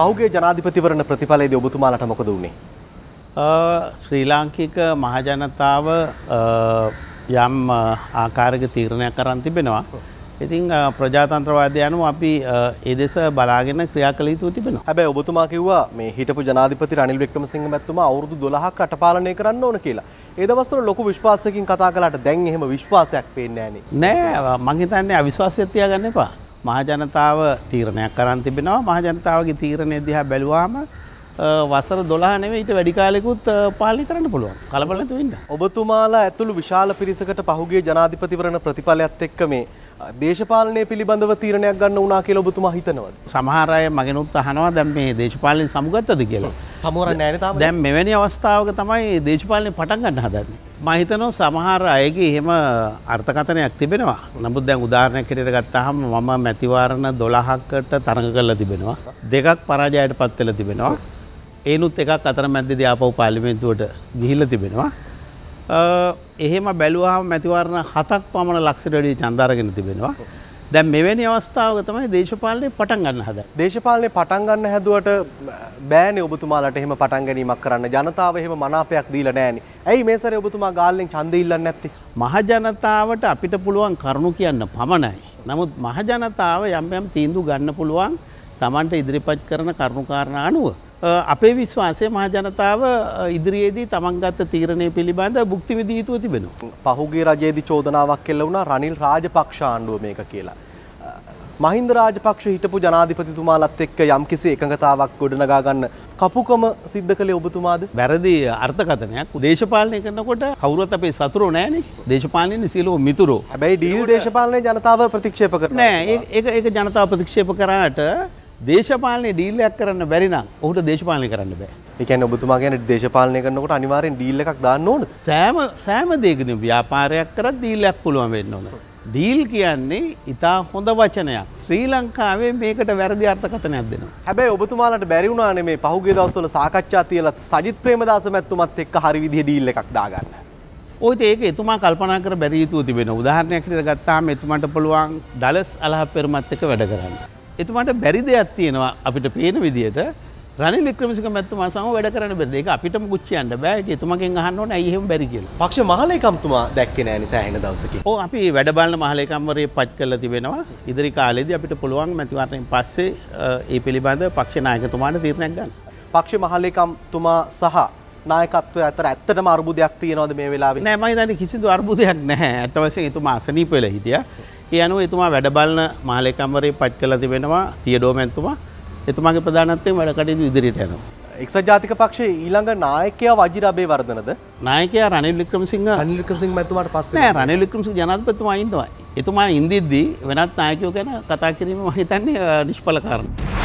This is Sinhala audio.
පහුගේ ජනාධිපතිවරණ ප්‍රතිඵලයේදී ඔබතුමාලට මොකද වුනේ? ශ්‍රී ලාංකික මහජනතාව යම් ආකාරක තීරණයක් කරන් තිබෙනවා. ඉතින් ප්‍රජාතන්ත්‍රවාදය අනුව අපි ඒ දෙස බලාගෙන ක්‍රියා කළ යුතු තිබෙනවා. හැබැයි ඔබතුමා කිව්වා මේ හිටපු ජනාධිපති රනිල් වික්‍රමසිංහ මැතිතුමා අවුරුදු 12ක් රටපාලනය කරන්න ඕන කියලා. ඒ දවස්වල ලොකු විශ්වාසයකින් කතා කළාට දැන් එහෙම විශ්වාසයක් පේන්නේ නැහනේ. නෑ මං හිතන්නේ අවිශ්වාසය තියාගන්න එපා. මහජනතාව තීරණයක් කරන් තිබෙනවා මහජනතාවගේ තීරණය දිහා බැලුවාම වසර දොලාහනෙව ඊට වැඩිකාලෙකුත් පාලි කරන්න පුළුවන් කලබලතුවන්න. ඔබතුමාලා ඇතුළු විශාල පිරිසකට පහුගේ ජනාධිපතිවරණ ප්‍රතිඵලයක්ත් එක්ක මේ දේශපාලනය පිළිබඳව තීරණයක් ගන්න වනා කියල ඔබතුමා හිතනවද. සමහරය මගෙනුත් අහනවා දැම් මේ දේශපාලෙන් සමුගත්තද කියලා. සමෝරන්න ඇන දැම් මෙවැනි අවස්ථාවක තමයි දේශපාලනය පටන් ගන්න හදන්නේ. මහිතනෝ සමහර අයගේ එහෙම අර්ථකතනයක් තිබෙනවා නමුත් දැන් උදාරණයක් කෙරට ගත්තහම මම මැතිවාරණ දොළහක්කට තරඟ කරලා තිබෙනවා. දෙකක් පරාජයට පත්වෙල තිබෙනවා. ඒනුත් එකක් අතර මැද්දි ද්‍යාපව පාලිමෙන්තුවට ගිහිල්ල තිබෙනවා. එහෙම බැලුවහම මැතිවාරණ හතක් පමණ ලක්ෂට වැඩි චන්දාරගෙන තිබෙනවා. දැන් මෙවැනි අවස්ථාවක තමයි දේශපාලනේ පටන් ගන්න හදන්නේ. දේශපාලනේ පටන් ගන්න හැදුවට බෑනේ ඔබතුමාලට එහෙම පටන් ගැනීමක් කරන්න. ජනතාව එහෙම මනාපයක් දීලා නෑනේ. ඇයි මේ සැරේ ඔබතුමා ගාල්ලෙන් ඡන්දෙ ඉල්ලන්නේ නැත්තේ? මහජනතාවට අපිට පුළුවන් කරුණු කියන්න පමණයි. නමුත් මහජනතාව යම් යම් තීන්දුව ගන්න පුළුවන් Tamanට ඉදිරිපත් කරන කරුණු කාරණා අනුව. අපේ විශ්වාසය මහජනතාව ඉදිරියේදී තමන් ගත්ත තීරණය පිළිබඳ භුක්ති විදිය යුතුව තිබෙනවා. පහුගේ රජයේදී චෝදනාවක් කෙල්ල වුණා රනිල් රාජපක්ෂ ආණ්ඩුව මේක කියලා. මහින්ද රාජපක්ෂ හිටපු ජනාධිපතිතුමාලත් එක්ක යම්කිසි එකඟතාවක් ගොඩනගා ගන්න කපුකම සිද්ධ කළේ ඔබතුමාද? වැරදි අර්ථකථනයක්. දේශපාලනය කරනකොට කවුරුත් අපේ සතුරෝ නෑනේ. දේශපාලනයේ සියලුම මිතුරෝ. හැබැයි ඩීල් දේශපාලනයේ ජනතාව ප්‍රතික්ෂේප කරනවා. නෑ ඒක ඒක ජනතාව ප්‍රතික්ෂේප කරාට දේශපාලනය ඩීල්ලයක් කරන්න බැරිනම් ඔහුට දේශපාලනය කරන්න බෑ එකන ඔබතුමා ගැන දේශපාලනය කරනකොට අනිවාරෙන් ඩීල්ල එකක් දාන්න ඕන සෑම සෑම දෙකන ව්‍යාපාරයක් කර දීල්ලයක් පුළුවන් වෙන්න ඕන. ඩීල් කියන්නේ ඉතා හොඳ වචනයක් ශ්‍රී ලංකාවේ මේකට වැරදි අර්ථකතනයක් දෙෙන. හැබැයි ඔබතුමාලට බැරිවුණාන මේ පහුගේ දවස්වල සාකච්ඡා තියලත් සජිත් ප්‍රේමදාස මැත්තුමත් එක් හරිවිදිහ ඩීල්ල එකක් දාගන්න. ඔයිත ඒක එතුමා කල්පනා කර බැරි යුතුව තිබෙන උදාහරණයක් හිට ගත්තාම එතුමට පුළුවන් ඩලස් අලහ පෙරමත් එක වැඩ කරන්න. එතුමාට බැරි දෙයක් තියෙනවා අපිට පේන විදිහට රනිල් වික්‍රමසිංහ මැතිතුමා සමග වැඩ කරන්න බැරිද? ඒක අපිටම කුච්චියන්න බෑ. ඒක එතුමගෙන් අහන්න ඕනේ ඇයි එහෙම බැරි කියලා. පක්ෂ මහලේකම්තුමා දැක්කේ නෑනේ සෑහෙන දවසකින්. ඔව් අපි වැඩ බලන මහලේකම්වරේ පච් කරලා තිබෙනවා. ඉදිරි කාලෙදී අපිට පුළුවන් මැතිවරණයෙන් පස්සේ ඒ පිළිබඳ පක්ෂ නායකතුමාට තීරණයක් ගන්න. පක්ෂ මහලේකම්තුමා සහ නායකත්වය අතර ඇත්තටම අර්බුදයක් තියෙනවද මේ වෙලාවේ? නෑ මම හිතන්නේ කිසිදු අර්බුදයක් නැහැ. ඇත්ත වශයෙන් එතුමා අසනීප වෙලා හිටියා. ඒ අනුව එතුමා වැඩ බලන මාලේකම්වරේ පත් කළා තිබෙනවා තියඩෝ මැතිතුමා. එතුමාගේ ප්‍රධානත්වයෙන් වැඩ කටයුතු ඉදිරියට යනවා. එක්සත් ජාතික පක්ෂයේ ඊළඟ නායකයා වජිරාබේ වර්ධනද? නායකයා රනිල් වික්‍රමසිංහ රනිල් වික්‍රමසිංහ මැතිතුමාට පස්සේ නෑ රනිල් වික්‍රමසිංහ ජනාධිපතිතුමා ඉන්නවා. එතුමා ඉඳිද්දී වෙනත් නායකයෝ ගැන කතා කිරීම මම හිතන්නේ නිෂ්ඵල කාරණා.